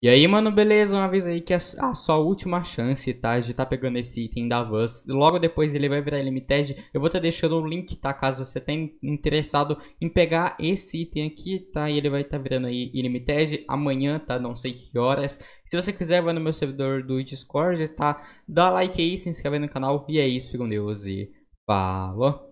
E aí, mano, beleza, uma vez aí que é a sua última chance, tá? De tá pegando esse item da Vans. Logo depois ele vai virar Limited. Eu vou te tá deixando o link, tá? Caso você tenha interessado em pegar esse item aqui, tá? E ele vai estar tá virando aí Limited amanhã, tá? Não sei que horas. Se você quiser, vai no meu servidor do Discord, tá? Dá like aí, se inscreve no canal. E é isso, fica com Deus e falou!